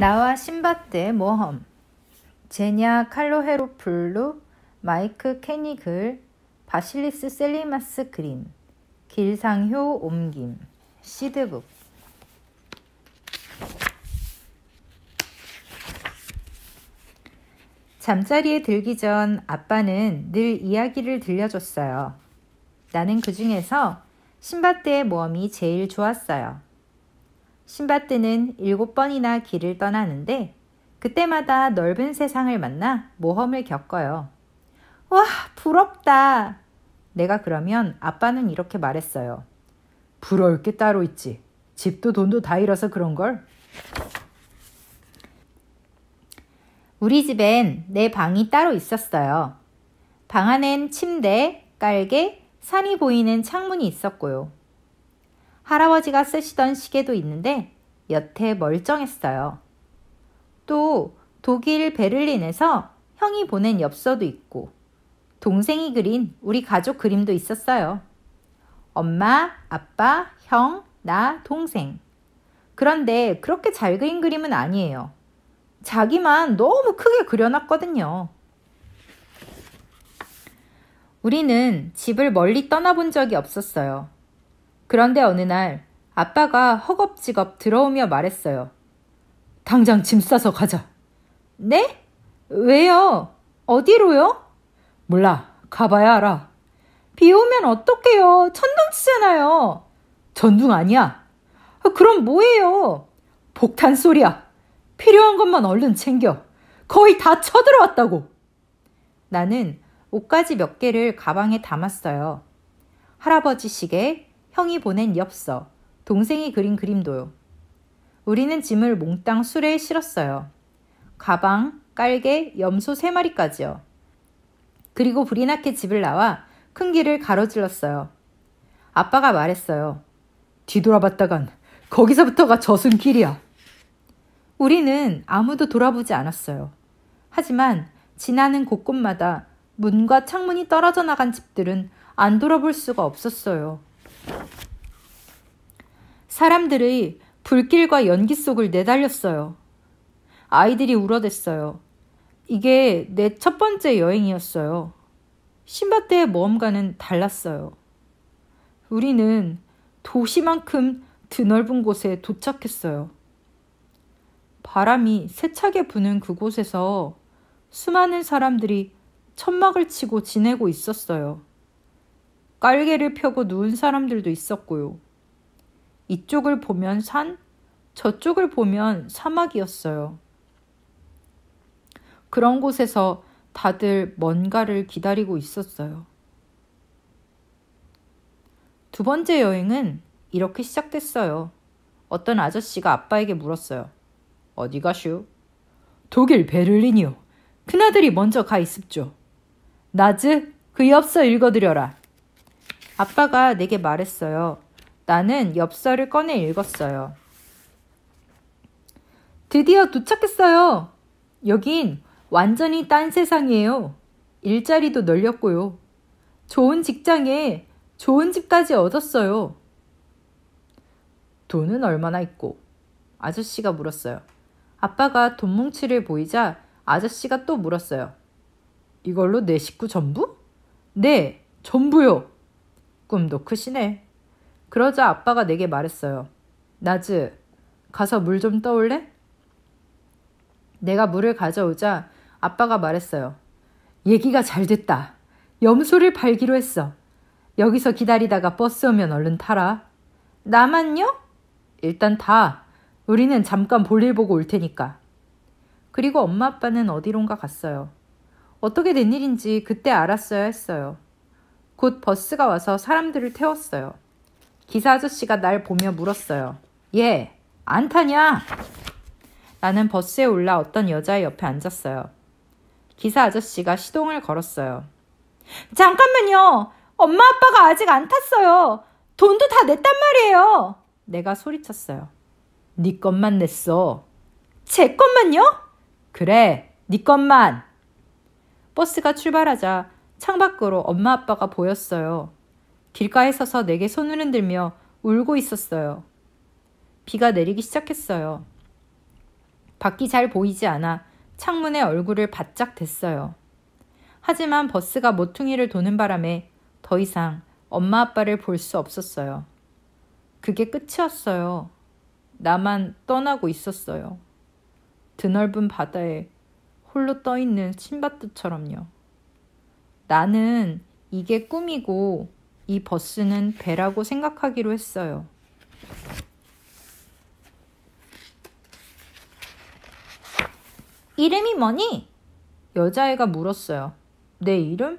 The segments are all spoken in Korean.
나와 신밧드의 모험 제냐 칼로헤로풀루 마이크 케니글 바실리스 셀리마스 그림 길상효 옮김 시드북 잠자리에 들기 전 아빠는 늘 이야기를 들려줬어요. 나는 그 중에서 신밧드의 모험이 제일 좋았어요. 신바트는 일곱 번이나 길을 떠나는데 그때마다 넓은 세상을 만나 모험을 겪어요. 와, 부럽다. 내가 그러면 아빠는 이렇게 말했어요. 부러울 게 따로 있지. 집도 돈도 다 잃어서 그런걸. 우리 집엔 내 방이 따로 있었어요. 방 안엔 침대, 깔개, 산이 보이는 창문이 있었고요. 할아버지가 쓰시던 시계도 있는데 여태 멀쩡했어요. 또 독일 베를린에서 형이 보낸 엽서도 있고 동생이 그린 우리 가족 그림도 있었어요. 엄마, 아빠, 형, 나, 동생. 그런데 그렇게 잘 그린 그림은 아니에요. 자기만 너무 크게 그려놨거든요. 우리는 집을 멀리 떠나본 적이 없었어요. 그런데 어느 날 아빠가 허겁지겁 들어오며 말했어요. 당장 짐 싸서 가자. 네? 왜요? 어디로요? 몰라. 가봐야 알아. 비 오면 어떡해요? 천둥 치잖아요. 전둥 아니야. 그럼 뭐예요? 폭탄 소리야. 필요한 것만 얼른 챙겨. 거의 다 쳐들어왔다고. 나는 옷가지몇 개를 가방에 담았어요. 할아버지 시계, 형이 보낸 엽서, 동생이 그린 그림도요. 우리는 짐을 몽땅 수레에 실었어요. 가방, 깔개, 염소 세마리까지요 그리고 불이 나게 집을 나와 큰 길을 가로질렀어요. 아빠가 말했어요. 뒤돌아봤다간 거기서부터가 저승 길이야. 우리는 아무도 돌아보지 않았어요. 하지만 지나는 곳곳마다 문과 창문이 떨어져 나간 집들은 안 돌아볼 수가 없었어요. 사람들의 불길과 연기 속을 내달렸어요. 아이들이 울어댔어요. 이게 내 첫 번째 여행이었어요. 신밧드의 모험과는 달랐어요. 우리는 도시만큼 드넓은 곳에 도착했어요. 바람이 세차게 부는 그곳에서 수많은 사람들이 천막을 치고 지내고 있었어요. 깔개를 펴고 누운 사람들도 있었고요. 이쪽을 보면 산, 저쪽을 보면 사막이었어요. 그런 곳에서 다들 뭔가를 기다리고 있었어요. 두 번째 여행은 이렇게 시작됐어요. 어떤 아저씨가 아빠에게 물었어요. 어디 가슈? 독일 베를린이요. 큰아들이 먼저 가 있습죠. 나즈, 그 엽서 읽어드려라. 아빠가 내게 말했어요. 나는 엽서를 꺼내 읽었어요. 드디어 도착했어요. 여긴 완전히 딴 세상이에요. 일자리도 널렸고요. 좋은 직장에 좋은 집까지 얻었어요. 돈은 얼마나 있고? 아저씨가 물었어요. 아빠가 돈 뭉치를 보이자 아저씨가 또 물었어요. 이걸로 내 식구 전부? 네, 전부요. 꿈도 크시네. 그러자 아빠가 내게 말했어요. 나즈, 가서 물 좀 떠올래? 내가 물을 가져오자 아빠가 말했어요. 얘기가 잘 됐다. 염소를 팔기로 했어. 여기서 기다리다가 버스 오면 얼른 타라. 나만요? 일단 다. 우리는 잠깐 볼일 보고 올 테니까. 그리고 엄마 아빠는 어디론가 갔어요. 어떻게 된 일인지 그때 알았어야 했어요. 곧 버스가 와서 사람들을 태웠어요. 기사 아저씨가 날 보며 물었어요. 예, 안 타냐? 나는 버스에 올라 어떤 여자의 옆에 앉았어요. 기사 아저씨가 시동을 걸었어요. 잠깐만요! 엄마 아빠가 아직 안 탔어요! 돈도 다 냈단 말이에요! 내가 소리쳤어요. 네 것만 냈어. 제 것만요? 그래, 네 것만! 버스가 출발하자 창밖으로 엄마 아빠가 보였어요. 길가에 서서 내게 손을 흔들며 울고 있었어요. 비가 내리기 시작했어요. 밖이 잘 보이지 않아 창문에 얼굴을 바짝 댔어요. 하지만 버스가 모퉁이를 도는 바람에 더 이상 엄마 아빠를 볼 수 없었어요. 그게 끝이었어요. 나만 떠나고 있었어요. 드넓은 바다에 홀로 떠있는 침밧드처럼요 나는 이게 꿈이고 이 버스는 배라고 생각하기로 했어요. 이름이 뭐니? 여자애가 물었어요. 내 이름?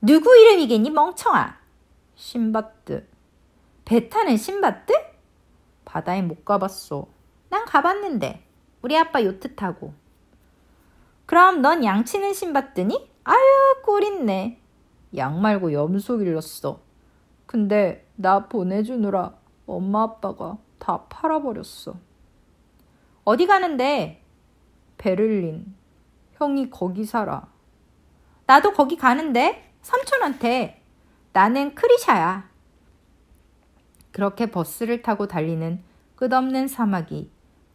누구 이름이겠니, 멍청아? 신밧드. 배 타는 신밧드? 바다에 못 가봤어. 난 가봤는데. 우리 아빠 요트 타고. 그럼 넌 양치는 신밧드니? 아유, 꿀있네. 양 말고 염소 길렀어. 근데 나 보내주느라 엄마 아빠가 다 팔아버렸어. 어디 가는데? 베를린. 형이 거기 살아. 나도 거기 가는데? 삼촌한테. 나는 크리샤야. 그렇게 버스를 타고 달리는 끝없는 사막이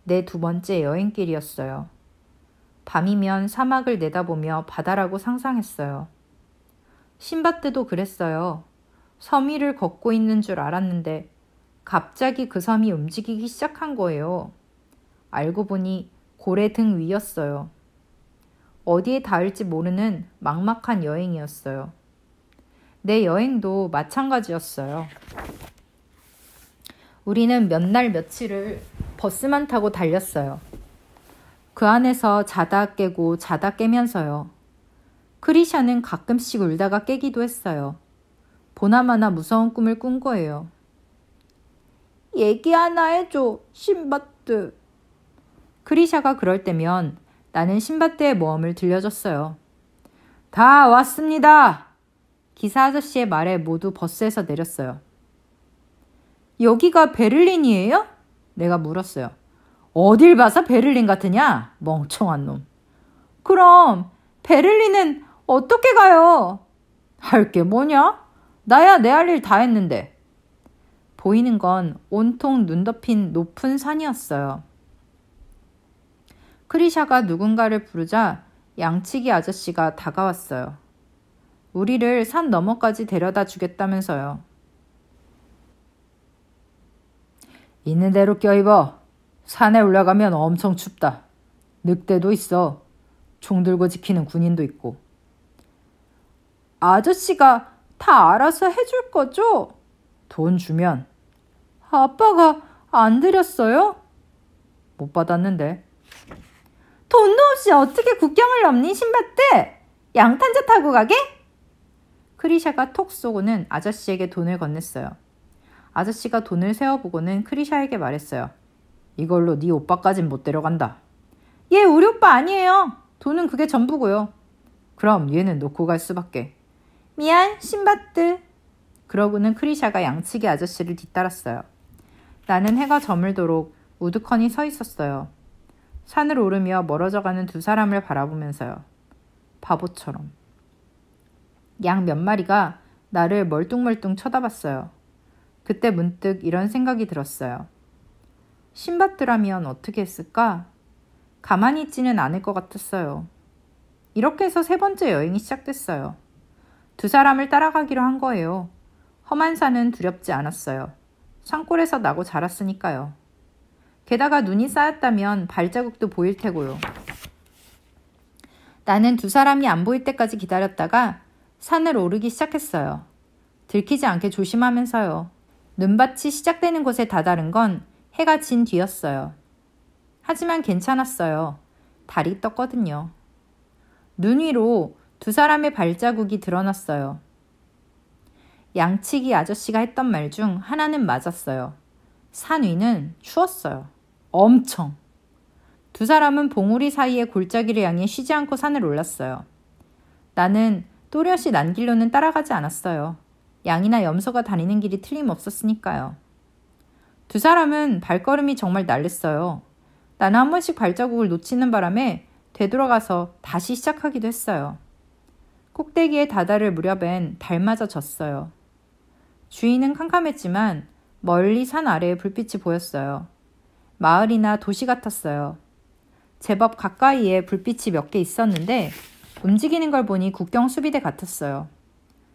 내 두 번째 여행길이었어요. 밤이면 사막을 내다보며 바다라고 상상했어요. 신밧드도 그랬어요. 섬 위를 걷고 있는 줄 알았는데 갑자기 그 섬이 움직이기 시작한 거예요. 알고 보니 고래 등 위였어요. 어디에 닿을지 모르는 막막한 여행이었어요. 내 여행도 마찬가지였어요. 우리는 몇 날 며칠을 버스만 타고 달렸어요. 그 안에서 자다 깨고 자다 깨면서요. 크리샤는 가끔씩 울다가 깨기도 했어요. 보나마나 무서운 꿈을 꾼 거예요. 얘기 하나 해줘, 신밧드. 크리샤가 그럴 때면 나는 신밧드의 모험을 들려줬어요. 다 왔습니다! 기사 아저씨의 말에 모두 버스에서 내렸어요. 여기가 베를린이에요? 내가 물었어요. 어딜 봐서 베를린 같으냐? 멍청한 놈. 그럼 베를린은 어떻게 가요? 할 게 뭐냐? 나야 내 할 일 다 했는데. 보이는 건 온통 눈 덮인 높은 산이었어요. 크리샤가 누군가를 부르자 양치기 아저씨가 다가왔어요. 우리를 산 너머까지 데려다 주겠다면서요. 있는 대로 껴입어. 산에 올라가면 엄청 춥다. 늑대도 있어. 총 들고 지키는 군인도 있고. 아저씨가 다 알아서 해줄 거죠? 돈 주면. 아빠가 안 드렸어요? 못 받았는데. 돈도 없이 어떻게 국경을 넘니 신밧드? 양탄자 타고 가게? 크리샤가 톡 쏘고는 아저씨에게 돈을 건넸어요. 아저씨가 돈을 세어보고는 크리샤에게 말했어요. 이걸로 네 오빠까진 못 데려간다. 얘 우리 오빠 아니에요. 돈은 그게 전부고요. 그럼 얘는 놓고 갈 수밖에. 미안, 신밧드. 그러고는 크리샤가 양치기 아저씨를 뒤따랐어요. 나는 해가 저물도록 우두커니 서 있었어요. 산을 오르며 멀어져가는 두 사람을 바라보면서요. 바보처럼. 양 몇 마리가 나를 멀뚱멀뚱 쳐다봤어요. 그때 문득 이런 생각이 들었어요. 신밧드라면 어떻게 했을까? 가만히 있지는 않을 것 같았어요. 이렇게 해서 세 번째 여행이 시작됐어요. 두 사람을 따라가기로 한 거예요. 험한 산은 두렵지 않았어요. 산골에서 나고 자랐으니까요. 게다가 눈이 쌓였다면 발자국도 보일 테고요. 나는 두 사람이 안 보일 때까지 기다렸다가 산을 오르기 시작했어요. 들키지 않게 조심하면서요. 눈밭이 시작되는 곳에 다다른 건 해가 진 뒤였어요. 하지만 괜찮았어요. 달이 떴거든요. 눈 위로 두 사람의 발자국이 드러났어요. 양치기 아저씨가 했던 말 중 하나는 맞았어요. 산 위는 추웠어요. 엄청. 두 사람은 봉우리 사이의 골짜기를 향해 쉬지 않고 산을 올랐어요. 나는 또렷이 난 길로는 따라가지 않았어요. 양이나 염소가 다니는 길이 틀림없었으니까요. 두 사람은 발걸음이 정말 날렸어요 나는 한 번씩 발자국을 놓치는 바람에 되돌아가서 다시 시작하기도 했어요. 꼭대기에 다다를 무렵엔 달마저 졌어요. 주인은 캄캄했지만 멀리 산아래에 불빛이 보였어요. 마을이나 도시 같았어요. 제법 가까이에 불빛이 몇 개 있었는데 움직이는 걸 보니 국경 수비대 같았어요.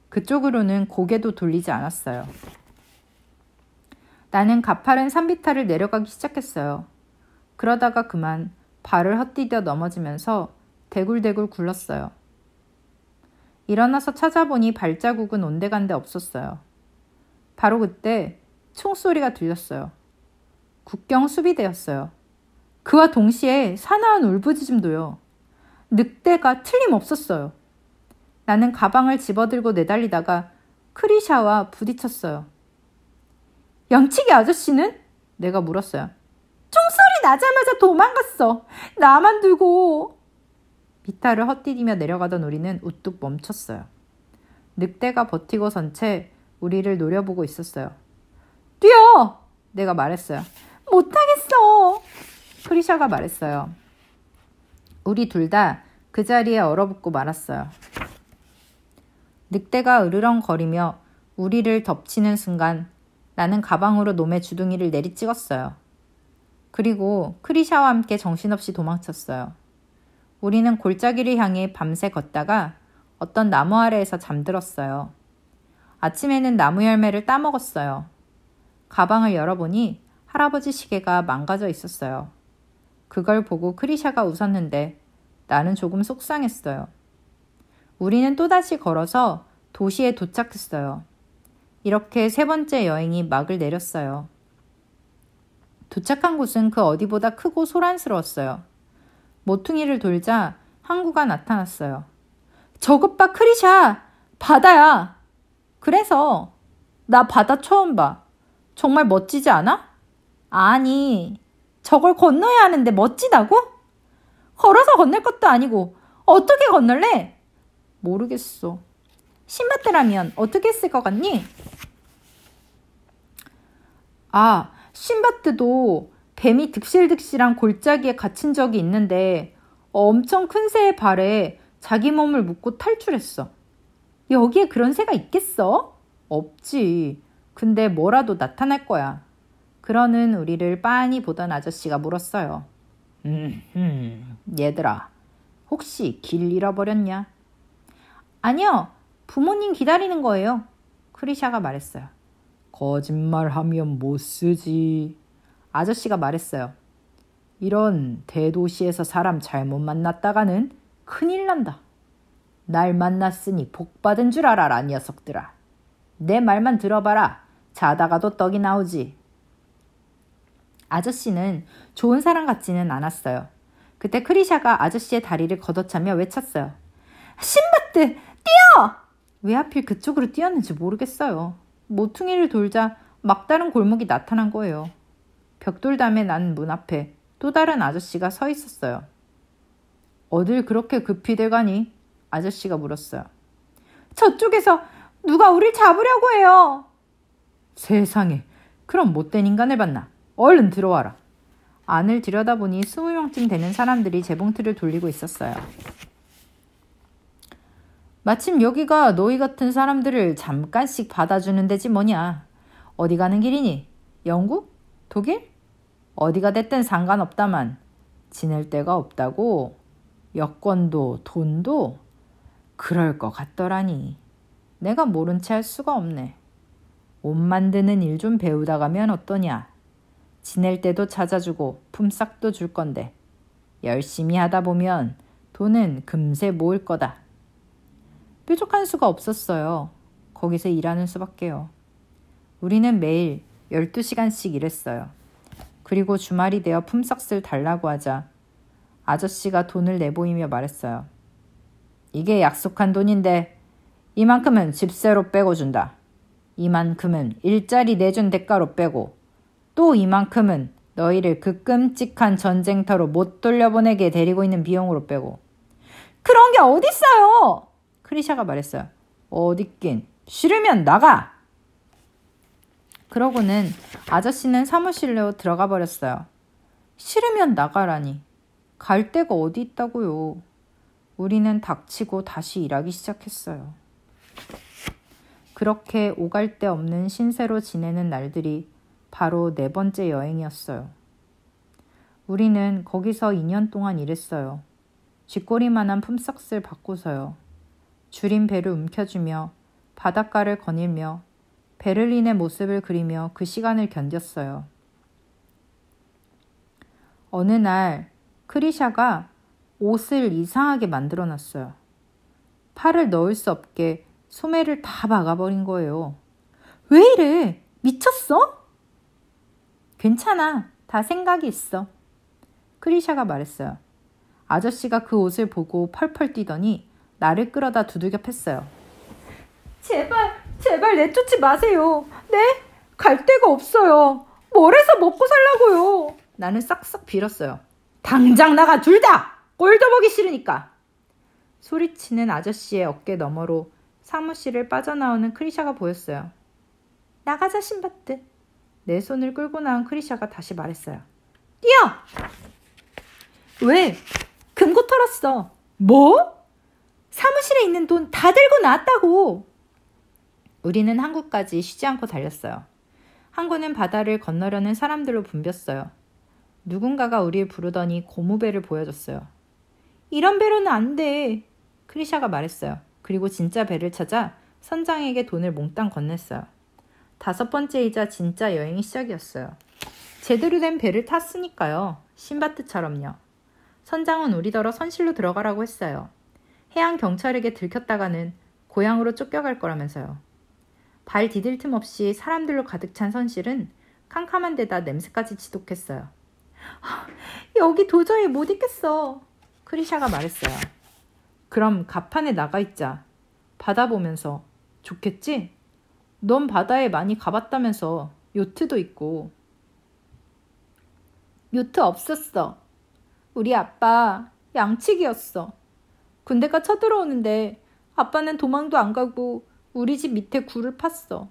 그쪽으로는 고개도 돌리지 않았어요. 나는 가파른 산비탈을 내려가기 시작했어요. 그러다가 그만 발을 헛디뎌 넘어지면서 대굴대굴 굴렀어요. 일어나서 찾아보니 발자국은 온데간데 없었어요. 바로 그때 총소리가 들렸어요. 국경 수비대였어요. 그와 동시에 사나운 울부짖음도요. 늑대가 틀림없었어요. 나는 가방을 집어들고 내달리다가 크리샤와 부딪혔어요. 양치기 아저씨는? 내가 물었어요. 총소리 나자마자 도망갔어. 나만 두고. 비타를 헛디디며 내려가던 우리는 우뚝 멈췄어요. 늑대가 버티고 선 채 우리를 노려보고 있었어요. 뛰어! 내가 말했어요. 못하겠어! 크리샤가 말했어요. 우리 둘 다 그 자리에 얼어붙고 말았어요. 늑대가 으르렁거리며 우리를 덮치는 순간 나는 가방으로 놈의 주둥이를 내리찍었어요. 그리고 크리샤와 함께 정신없이 도망쳤어요. 우리는 골짜기를 향해 밤새 걷다가 어떤 나무 아래에서 잠들었어요. 아침에는 나무 열매를 따먹었어요. 가방을 열어보니 할아버지 시계가 망가져 있었어요. 그걸 보고 크리샤가 웃었는데 나는 조금 속상했어요. 우리는 또다시 걸어서 도시에 도착했어요. 이렇게 세 번째 여행이 막을 내렸어요. 도착한 곳은 그 어디보다 크고 소란스러웠어요. 모퉁이를 돌자 항구가 나타났어요. 저것 봐, 크리샤! 바다야! 그래서, 나 바다 처음 봐. 정말 멋지지 않아? 아니, 저걸 건너야 하는데 멋지다고? 걸어서 건널 것도 아니고, 어떻게 건널래? 모르겠어. 신밧드라면 어떻게 쓸 것 같니? 아, 신바트도 뱀이 득실득실한 골짜기에 갇힌 적이 있는데 엄청 큰 새의 발에 자기 몸을 묶고 탈출했어. 여기에 그런 새가 있겠어? 없지. 근데 뭐라도 나타날 거야. 그러는 우리를 빤히 보던 아저씨가 물었어요. 음, 얘들아, 혹시 길 잃어버렸냐? 아니요, 부모님 기다리는 거예요. 크리샤가 말했어요. 거짓말하면 못 쓰지. 아저씨가 말했어요. 이런 대도시에서 사람 잘못 만났다가는 큰일 난다. 날 만났으니 복 받은 줄 알아, 라 녀석들아. 내 말만 들어봐라. 자다가도 떡이 나오지. 아저씨는 좋은 사람 같지는 않았어요. 그때 크리샤가 아저씨의 다리를 걷어차며 외쳤어요. 신바트! 뛰어! 왜 하필 그쪽으로 뛰었는지 모르겠어요. 모퉁이를 돌자 막다른 골목이 나타난 거예요. 벽돌담에 난 문 앞에 또 다른 아저씨가 서 있었어요. 어딜 그렇게 급히 돼가니? 아저씨가 물었어요. 저쪽에서 누가 우릴 잡으려고 해요. 세상에, 그럼 못된 인간을 봤나? 얼른 들어와라. 안을 들여다보니 스무 명쯤 되는 사람들이 재봉틀을 돌리고 있었어요. 마침 여기가 너희 같은 사람들을 잠깐씩 받아주는 데지 뭐냐. 어디 가는 길이니? 영국? 독일? 어디가 됐든 상관없다만 지낼 데가 없다고 여권도 돈도 그럴 것 같더라니. 내가 모른 채 할 수가 없네. 옷 만드는 일 좀 배우다 가면 어떠냐. 지낼 때도 찾아주고 품삯도 줄 건데 열심히 하다 보면 돈은 금세 모을 거다. 뾰족한 수가 없었어요. 거기서 일하는 수밖에요. 우리는 매일 12시간씩 일했어요. 그리고 주말이 되어 품삯을 달라고 하자 아저씨가 돈을 내보이며 말했어요. 이게 약속한 돈인데 이만큼은 집세로 빼고 준다. 이만큼은 일자리 내준 대가로 빼고 또 이만큼은 너희를 그 끔찍한 전쟁터로 못 돌려보내게 데리고 있는 비용으로 빼고 그런 게 어딨어요! 크리샤가 말했어요. 어딨긴. 싫으면 나가! 그러고는 아저씨는 사무실로 들어가 버렸어요. 싫으면 나가라니. 갈 데가 어디 있다고요. 우리는 닥치고 다시 일하기 시작했어요. 그렇게 오갈 데 없는 신세로 지내는 날들이 바로 네 번째 여행이었어요. 우리는 거기서 2년 동안 일했어요. 쥐꼬리만한 품삯을 받고서요. 줄인 배를 움켜쥐며 바닷가를 거닐며 베를린의 모습을 그리며 그 시간을 견뎠어요. 어느 날 크리샤가 옷을 이상하게 만들어 놨어요. 팔을 넣을 수 없게 소매를 다 막아버린 거예요. 왜 이래? 미쳤어? 괜찮아. 다 생각이 있어. 크리샤가 말했어요. 아저씨가 그 옷을 보고 펄펄 뛰더니 나를 끌어다 두들겨 팼어요. 제발, 제발 내쫓지 마세요. 네? 갈 데가 없어요. 뭘 해서 먹고 살라고요. 나는 싹싹 빌었어요. 당장 나가 둘 다! 꼴도 보기 싫으니까. 소리치는 아저씨의 어깨 너머로 사무실을 빠져나오는 크리샤가 보였어요. 나가자 신밧드. 내 손을 끌고 나온 크리샤가 다시 말했어요. 뛰어! 왜? 금고 털었어. 뭐? 사무실에 있는 돈 다 들고 나왔다고. 우리는 항구까지 쉬지 않고 달렸어요. 항구는 바다를 건너려는 사람들로 붐볐어요. 누군가가 우리를 부르더니 고무배를 보여줬어요. 이런 배로는 안 돼. 크리샤가 말했어요. 그리고 진짜 배를 찾아 선장에게 돈을 몽땅 건넸어요. 다섯 번째이자 진짜 여행이 시작이었어요. 제대로 된 배를 탔으니까요. 신바트처럼요. 선장은 우리더러 선실로 들어가라고 했어요. 해양 경찰에게 들켰다가는 고향으로 쫓겨갈 거라면서요. 발 디딜 틈 없이 사람들로 가득 찬 선실은 캄캄한 데다 냄새까지 지독했어요. 여기 도저히 못 있겠어. 크리샤가 말했어요. 그럼 가판에 나가 있자. 바다 보면서 좋겠지? 넌 바다에 많이 가봤다면서 요트도 있고. 요트 없었어. 우리 아빠 양치기였어. 군대가 쳐들어오는데 아빠는 도망도 안 가고 우리 집 밑에 굴을 팠어.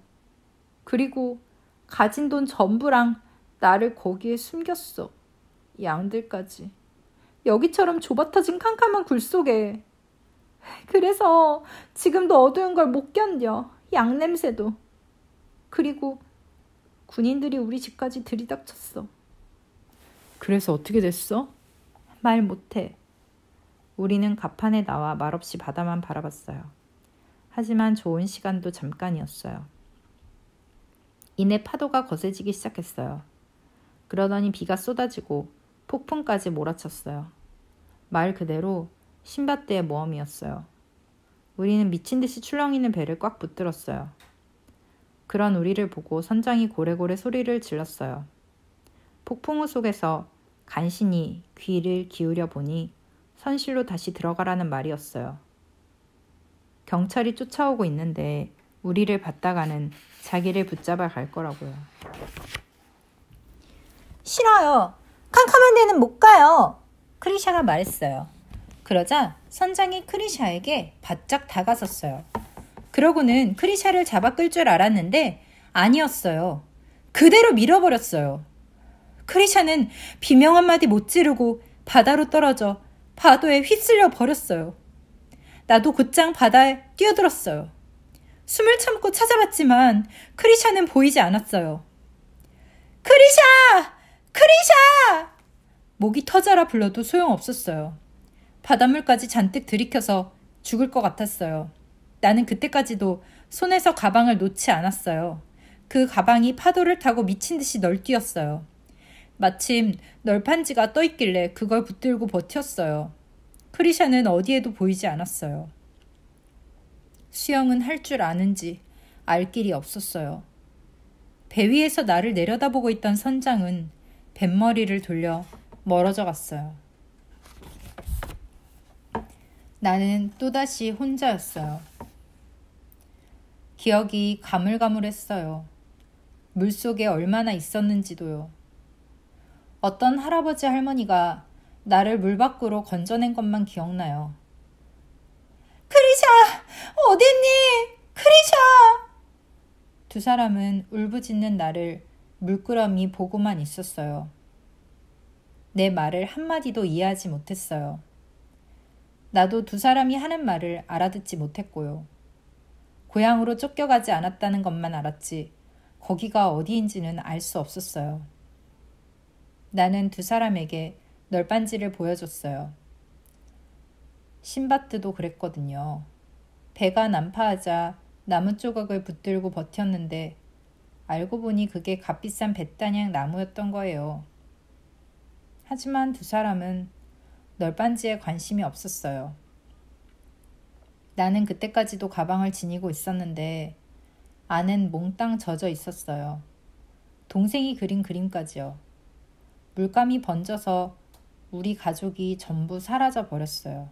그리고 가진 돈 전부랑 나를 거기에 숨겼어. 양들까지. 여기처럼 좁아터진 캄캄한 굴 속에. 그래서 지금도 어두운 걸 못 견뎌. 양 냄새도. 그리고 군인들이 우리 집까지 들이닥쳤어. 그래서 어떻게 됐어? 말 못해. 우리는 갑판에 나와 말없이 바다만 바라봤어요. 하지만 좋은 시간도 잠깐이었어요. 이내 파도가 거세지기 시작했어요. 그러더니 비가 쏟아지고 폭풍까지 몰아쳤어요. 말 그대로 신밧대의 모험이었어요. 우리는 미친 듯이 출렁이는 배를 꽉 붙들었어요. 그런 우리를 보고 선장이 고래고래 소리를 질렀어요. 폭풍우 속에서 간신히 귀를 기울여 보니 선실로 다시 들어가라는 말이었어요. 경찰이 쫓아오고 있는데 우리를 받다가는 자기를 붙잡아 갈 거라고요. 싫어요. 캄캄한 데는 못 가요. 크리샤가 말했어요. 그러자 선장이 크리샤에게 바짝 다가섰어요. 그러고는 크리샤를 잡아 끌 줄 알았는데 아니었어요. 그대로 밀어버렸어요. 크리샤는 비명 한마디 못 지르고 바다로 떨어져 파도에 휩쓸려 버렸어요. 나도 곧장 바다에 뛰어들었어요. 숨을 참고 찾아봤지만 크리샤는 보이지 않았어요. 크리샤! 크리샤! 목이 터져라 불러도 소용없었어요. 바닷물까지 잔뜩 들이켜서 죽을 것 같았어요. 나는 그때까지도 손에서 가방을 놓지 않았어요. 그 가방이 파도를 타고 미친 듯이 널뛰었어요. 마침 널판지가 떠 있길래 그걸 붙들고 버텼어요. 크리샤는 어디에도 보이지 않았어요. 수영은 할 줄 아는지 알 길이 없었어요. 배 위에서 나를 내려다보고 있던 선장은 뱃머리를 돌려 멀어져 갔어요. 나는 또다시 혼자였어요. 기억이 가물가물했어요. 물속에 얼마나 있었는지도요. 어떤 할아버지 할머니가 나를 물 밖으로 건져낸 것만 기억나요. 크리샤! 어딨니? 크리샤! 두 사람은 울부짖는 나를 물끄러미 보고만 있었어요. 내 말을 한마디도 이해하지 못했어요. 나도 두 사람이 하는 말을 알아듣지 못했고요. 고향으로 쫓겨가지 않았다는 것만 알았지, 거기가 어디인지는 알 수 없었어요. 나는 두 사람에게 널빤지를 보여줬어요. 신바트도 그랬거든요. 배가 난파하자 나무 조각을 붙들고 버텼는데 알고 보니 그게 값비싼 배따냥 나무였던 거예요. 하지만 두 사람은 널빤지에 관심이 없었어요. 나는 그때까지도 가방을 지니고 있었는데 안은 몽땅 젖어 있었어요. 동생이 그린 그림까지요. 물감이 번져서 우리 가족이 전부 사라져 버렸어요.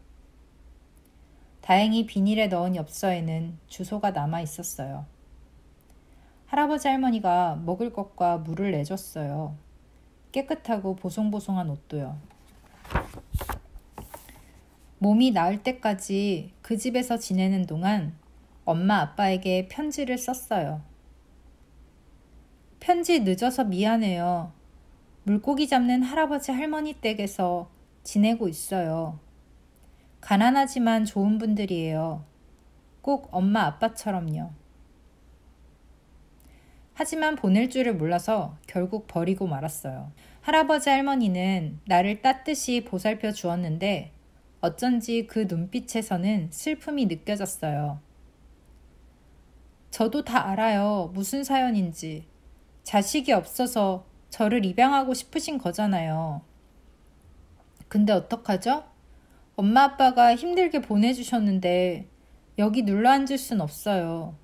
다행히 비닐에 넣은 엽서에는 주소가 남아 있었어요. 할아버지 할머니가 먹을 것과 물을 내줬어요. 깨끗하고 보송보송한 옷도요. 몸이 나을 때까지 그 집에서 지내는 동안 엄마 아빠에게 편지를 썼어요. 편지 늦어서 미안해요. 물고기 잡는 할아버지 할머니 댁에서 지내고 있어요. 가난하지만 좋은 분들이에요. 꼭 엄마 아빠처럼요. 하지만 보낼 줄을 몰라서 결국 버리고 말았어요. 할아버지 할머니는 나를 따뜻이 보살펴 주었는데 어쩐지 그 눈빛에서는 슬픔이 느껴졌어요. 저도 다 알아요. 무슨 사연인지. 자식이 없어서 저를 입양하고 싶으신 거잖아요. 근데 어떡하죠? 엄마 아빠가 힘들게 보내주셨는데 여기 눌러 앉을 순 없어요.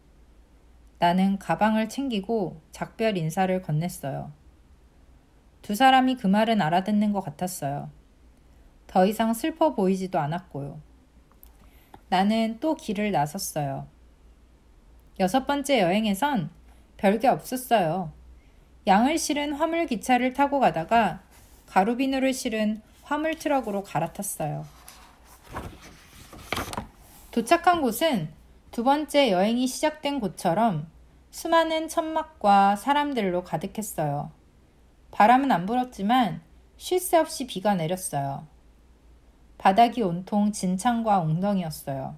나는 가방을 챙기고 작별 인사를 건넸어요. 두 사람이 그 말은 알아듣는 것 같았어요. 더 이상 슬퍼 보이지도 않았고요. 나는 또 길을 나섰어요. 여섯 번째 여행에선 별 게 없었어요. 양을 실은 화물 기차를 타고 가다가 가루비누를 실은 화물 트럭으로 갈아탔어요. 도착한 곳은 두 번째 여행이 시작된 곳처럼 수많은 천막과 사람들로 가득했어요. 바람은 안 불었지만 쉴 새 없이 비가 내렸어요. 바닥이 온통 진창과 웅덩이였어요.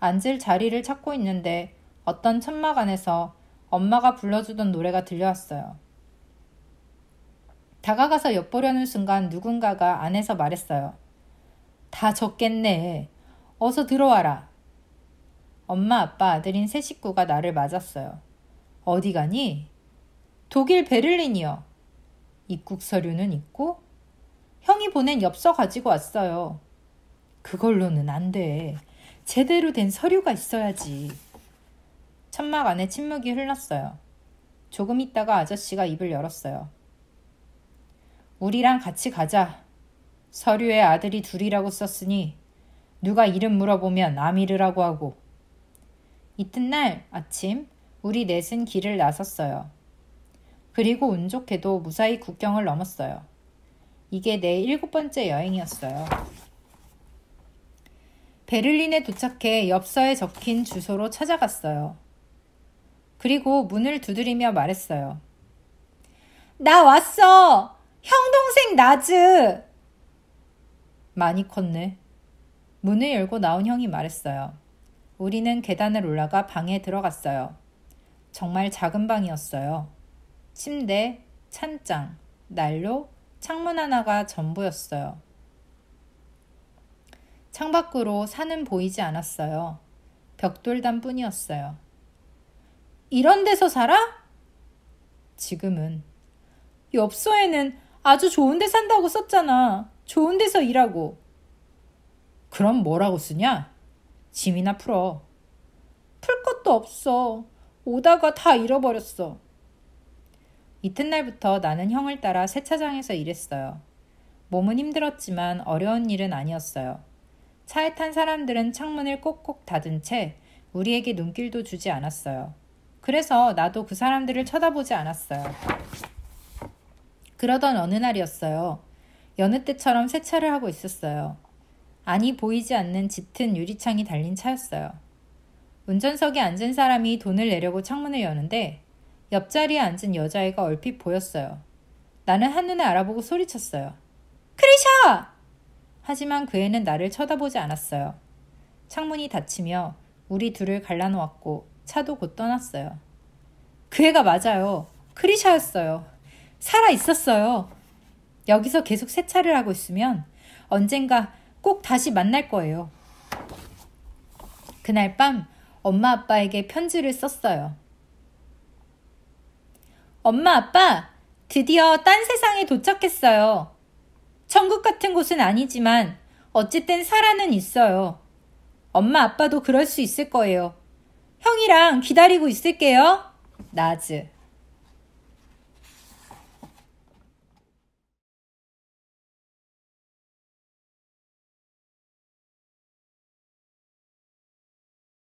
앉을 자리를 찾고 있는데 어떤 천막 안에서 엄마가 불러주던 노래가 들려왔어요. 다가가서 엿보려는 순간 누군가가 안에서 말했어요. 다 졌겠네. 어서 들어와라. 엄마, 아빠, 아들인 세 식구가 나를 맞았어요. 어디 가니? 독일 베를린이요. 입국 서류는 있고, 형이 보낸 엽서 가지고 왔어요. 그걸로는 안 돼. 제대로 된 서류가 있어야지. 천막 안에 침묵이 흘렀어요. 조금 있다가 아저씨가 입을 열었어요. 우리랑 같이 가자. 서류에 아들이 둘이라고 썼으니 누가 이름 물어보면 아미르라고 하고. 이튿날 아침 우리 넷은 길을 나섰어요. 그리고 운 좋게도 무사히 국경을 넘었어요. 이게 내 일곱 번째 여행이었어요. 베를린에 도착해 엽서에 적힌 주소로 찾아갔어요. 그리고 문을 두드리며 말했어요. 나 왔어! 형동생 나즈! 많이 컸네. 문을 열고 나온 형이 말했어요. 우리는 계단을 올라가 방에 들어갔어요. 정말 작은 방이었어요. 침대, 찬장, 난로, 창문 하나가 전부였어요. 창밖으로 산은 보이지 않았어요. 벽돌담 뿐이었어요. 이런 데서 살아? 지금은. 엽서에는 아주 좋은 데 산다고 썼잖아. 좋은 데서 일하고. 그럼 뭐라고 쓰냐? 짐이나 풀어. 풀 것도 없어. 오다가 다 잃어버렸어. 이튿날부터 나는 형을 따라 세차장에서 일했어요. 몸은 힘들었지만 어려운 일은 아니었어요. 차에 탄 사람들은 창문을 꼭꼭 닫은 채 우리에게 눈길도 주지 않았어요. 그래서 나도 그 사람들을 쳐다보지 않았어요. 그러던 어느 날이었어요. 여느 때처럼 세차를 하고 있었어요. 아니 보이지 않는 짙은 유리창이 달린 차였어요. 운전석에 앉은 사람이 돈을 내려고 창문을 여는데 옆자리에 앉은 여자애가 얼핏 보였어요. 나는 한눈에 알아보고 소리쳤어요. 크리샤! 하지만 그 애는 나를 쳐다보지 않았어요. 창문이 닫히며 우리 둘을 갈라놓았고 차도 곧 떠났어요. 그 애가 맞아요. 크리샤였어요. 살아 있었어요. 여기서 계속 세차를 하고 있으면 언젠가 꼭 다시 만날 거예요. 그날 밤 엄마 아빠에게 편지를 썼어요. 엄마 아빠, 드디어 딴 세상에 도착했어요. 천국 같은 곳은 아니지만 어쨌든 살아는 있어요. 엄마 아빠도 그럴 수 있을 거예요. 형이랑 기다리고 있을게요. 나즈.